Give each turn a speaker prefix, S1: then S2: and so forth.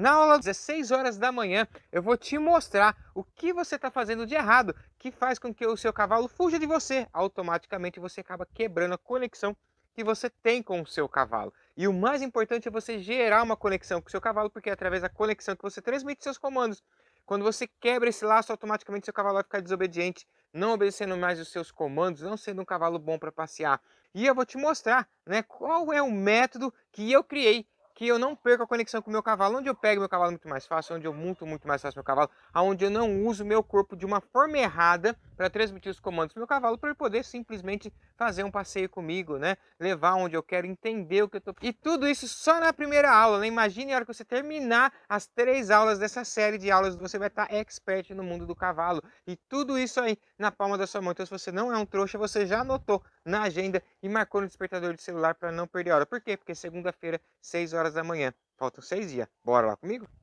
S1: Na aula 16 horas da manhã, eu vou te mostrar o que você está fazendo de errado que faz com que o seu cavalo fuja de você. Automaticamente você acaba quebrando a conexão que você tem com o seu cavalo. E o mais importante é você gerar uma conexão com o seu cavalo, porque é através da conexão que você transmite seus comandos. Quando você quebra esse laço, automaticamente seu cavalo vai ficar desobediente, não obedecendo mais os seus comandos, não sendo um cavalo bom para passear. E eu vou te mostrar né, qual é o método que eu criei que eu não perco a conexão com o meu cavalo. Onde eu pego meu cavalo é muito mais fácil, onde eu monto muito mais fácil meu cavalo, aonde eu não uso meu corpo de uma forma errada para transmitir os comandos para o meu cavalo, para ele poder simplesmente fazer um passeio comigo, né? Levar onde eu quero, entender o que eu tô. E tudo isso só na primeira aula, né? Imagine a hora que você terminar as três aulas dessa série de aulas, você vai estar expert no mundo do cavalo. E tudo isso aí na palma da sua mão. Então, se você não é um trouxa, você já anotou na agenda e marcou no despertador de celular para não perder a hora. Por quê? Porque segunda-feira, 6 horas da manhã. Faltam seis dias.
S2: Bora lá
S3: comigo?